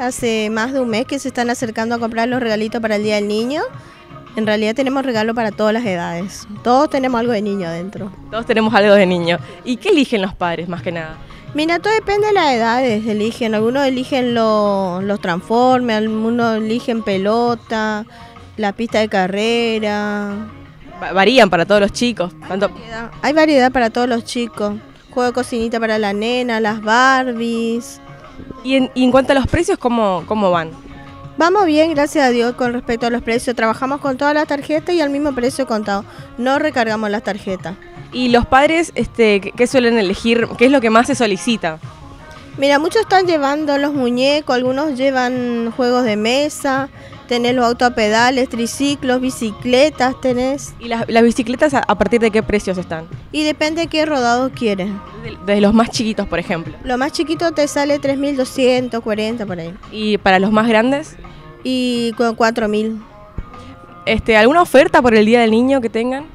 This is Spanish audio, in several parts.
Hace más de un mes que se están acercando a comprar los regalitos para el Día del Niño. En realidad tenemos regalo para todas las edades. Todos tenemos algo de niño adentro. Todos tenemos algo de niño. ¿Y qué eligen los padres más que nada? Mira, todo depende de las edades, eligen. Algunos eligen los transformes, algunos eligen pelota, la pista de carrera. varían para todos los chicos. Hay variedad para todos los chicos. Juego de cocinita para la nena, las Barbies. Y en, cuanto a los precios, ¿cómo, ¿cómo van? Vamos bien, gracias a Dios, con respecto a los precios. Trabajamos con todas las tarjetas y al mismo precio contado. No recargamos las tarjetas. ¿Y los padres este, qué suelen elegir? ¿Qué es lo que más se solicita? Mira, muchos están llevando los muñecos, algunos llevan juegos de mesa, tenés los autopedales, pedales, triciclos, bicicletas tenés. ¿Y las, bicicletas a, partir de qué precios están? Y depende de qué rodado quieres. De, los más chiquitos, por ejemplo. Lo más chiquito te sale 3.240 por ahí. ¿Y para los más grandes? Y con 4.000. Este, ¿Alguna oferta por el Día del Niño que tengan?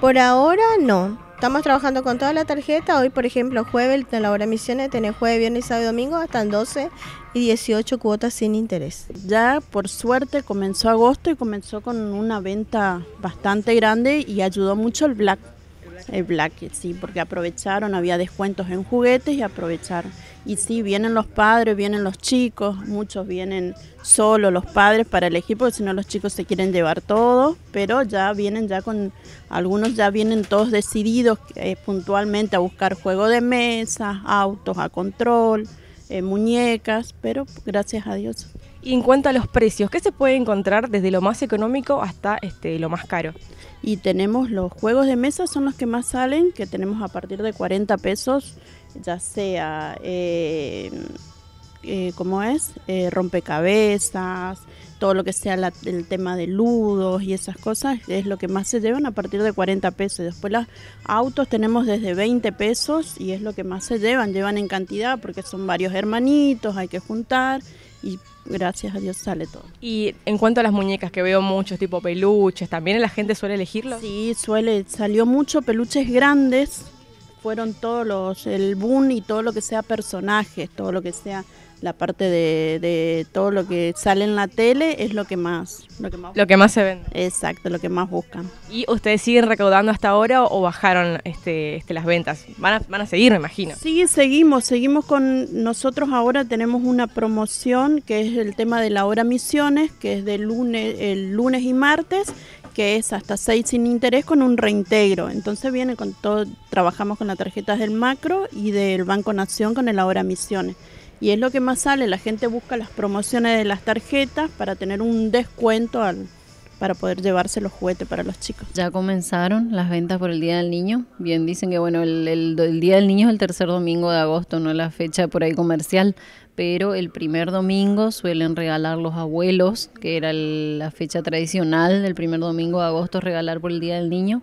Por ahora no. Estamos trabajando con toda la tarjeta. Hoy, por ejemplo, jueves en la hora de misiones tenés jueves, viernes, sábado y domingo hasta el 12 y 18 cuotas sin interés. Ya, por suerte, comenzó agosto y comenzó con una venta bastante grande y ayudó mucho el Black. El Black, sí, porque aprovecharon, había descuentos en juguetes y aprovecharon. Y sí, vienen los padres, vienen los chicos, muchos vienen solo los padres para elegir, porque si no los chicos se quieren llevar todo, pero ya vienen ya con, algunos ya vienen todos decididos eh, puntualmente a buscar juego de mesa, autos a control, eh, muñecas, pero gracias a Dios y en cuanto a los precios, ¿qué se puede encontrar desde lo más económico hasta este, lo más caro? Y tenemos los juegos de mesa, son los que más salen, que tenemos a partir de 40 pesos, ya sea, eh, eh ¿cómo es? Eh, rompecabezas, todo lo que sea el tema de ludos y esas cosas, es lo que más se llevan a partir de 40 pesos. Después las autos tenemos desde 20 pesos y es lo que más se llevan, llevan en cantidad porque son varios hermanitos, hay que juntar y gracias a Dios sale todo. Y en cuanto a las muñecas que veo muchos, tipo peluches, ¿también la gente suele elegirlos? Sí, suele, salió mucho peluches grandes, fueron todos los, el boom y todo lo que sea personajes, todo lo que sea la parte de, de, todo lo que sale en la tele es lo que más lo que más, lo que más se vende exacto lo que más buscan y ustedes siguen recaudando hasta ahora o bajaron este, este las ventas van a, seguir me imagino sí seguimos seguimos con nosotros ahora tenemos una promoción que es el tema de la hora misiones que es de lunes el lunes y martes que es hasta 6 sin interés con un reintegro. Entonces viene con todo, trabajamos con las tarjetas del macro y del Banco Nación con el Ahora Misiones y es lo que más sale. La gente busca las promociones de las tarjetas para tener un descuento para poder llevarse los juguetes para los chicos. Ya comenzaron las ventas por el Día del Niño. Bien, dicen que bueno, el, Día del Niño es el tercer domingo de agosto, no es la fecha por ahí comercial, pero el primer domingo suelen regalar los abuelos, que era la fecha tradicional del primer domingo de agosto, regalar por el Día del Niño.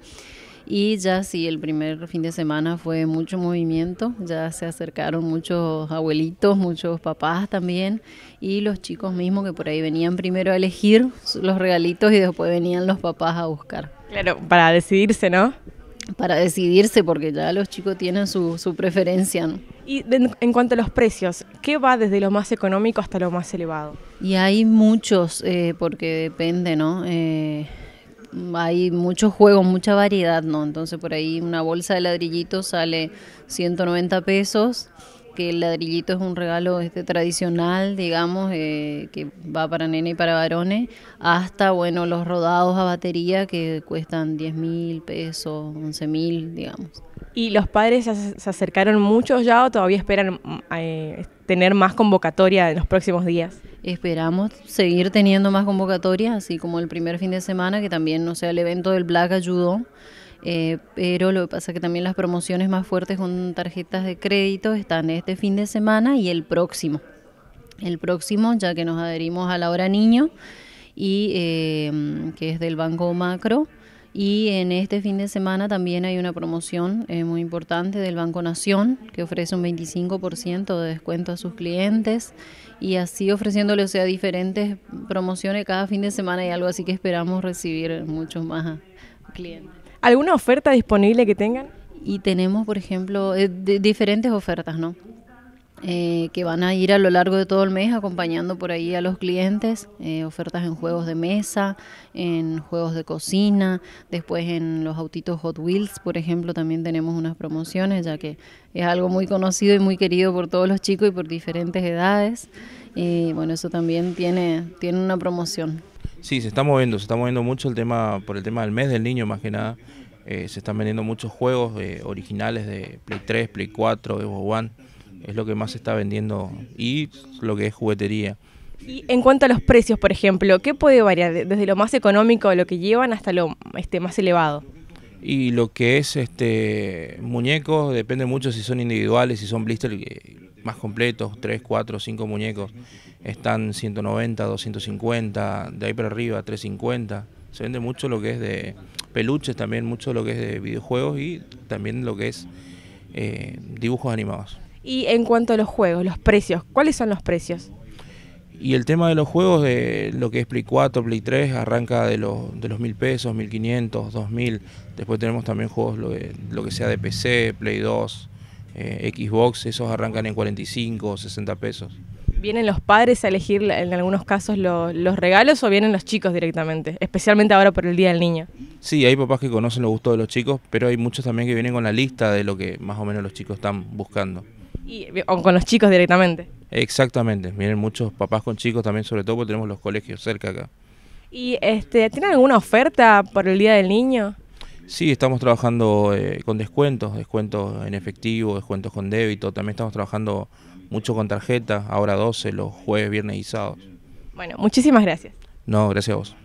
Y ya sí, el primer fin de semana fue mucho movimiento, ya se acercaron muchos abuelitos, muchos papás también, y los chicos mismos que por ahí venían primero a elegir los regalitos y después venían los papás a buscar. Claro, para decidirse, ¿no? Para decidirse, porque ya los chicos tienen su, preferencia. Y en cuanto a los precios, ¿qué va desde lo más económico hasta lo más elevado? Y hay muchos, eh, porque depende, ¿no? Eh, hay muchos juegos, mucha variedad, ¿no? Entonces por ahí una bolsa de ladrillitos sale 190 pesos, que el ladrillito es un regalo este tradicional, digamos, eh, que va para nene y para varones, hasta, bueno, los rodados a batería que cuestan 10 mil pesos, 11 mil, digamos. ¿Y los padres se acercaron muchos ya o todavía esperan eh, tener más convocatoria en los próximos días? Esperamos seguir teniendo más convocatorias, así como el primer fin de semana, que también, no sea el evento del Black ayudó. Eh, pero lo que pasa es que también las promociones más fuertes con tarjetas de crédito están este fin de semana y el próximo. El próximo, ya que nos adherimos a la hora niño, y eh, que es del Banco Macro y en este fin de semana también hay una promoción eh, muy importante del Banco Nación que ofrece un 25% de descuento a sus clientes y así ofreciéndole, o sea, diferentes promociones cada fin de semana y algo así que esperamos recibir muchos más ah, clientes. ¿Alguna oferta disponible que tengan? Y tenemos, por ejemplo, eh, diferentes ofertas, ¿no? Eh, que van a ir a lo largo de todo el mes acompañando por ahí a los clientes, eh, ofertas en juegos de mesa, en juegos de cocina, después en los autitos Hot Wheels, por ejemplo, también tenemos unas promociones, ya que es algo muy conocido y muy querido por todos los chicos y por diferentes edades. Y bueno, eso también tiene, tiene una promoción. Sí, se está moviendo, se está moviendo mucho el tema por el tema del mes del niño más que nada. Eh, se están vendiendo muchos juegos originales de Play 3, Play 4, Evo One es lo que más se está vendiendo y lo que es juguetería. Y en cuanto a los precios, por ejemplo, ¿qué puede variar desde lo más económico, lo que llevan, hasta lo este, más elevado? Y lo que es este muñecos, depende mucho si son individuales, si son blister eh, más completos, 3, 4, 5 muñecos, están 190, 250, de ahí para arriba 350. Se vende mucho lo que es de peluches, también mucho lo que es de videojuegos y también lo que es eh, dibujos animados. Y en cuanto a los juegos, los precios, ¿cuáles son los precios? Y el tema de los juegos, de lo que es Play 4, Play 3, arranca de, los de los mil pesos, 1500, 2000. Después tenemos también juegos lo, que sea de PC, Play 2, eh, Xbox, esos arrancan en 45 o 60 pesos. ¿Vienen los padres a elegir en algunos casos los regalos o vienen los chicos directamente? Especialmente ahora por el Día del Niño. Sí, hay papás que conocen los gustos de los chicos, pero hay muchos también que vienen con la lista de lo que más o menos los chicos están buscando. Y, con los chicos directamente. Exactamente, miren muchos papás con chicos también, sobre todo porque tenemos los colegios cerca acá. ¿Y este, tienen alguna oferta por el Día del Niño? Sí, estamos trabajando eh, con descuentos, descuentos en efectivo, descuentos con débito, también estamos trabajando mucho con tarjeta, ahora 12, los jueves, viernes y sábados. Bueno, muchísimas gracias. No, gracias a vos.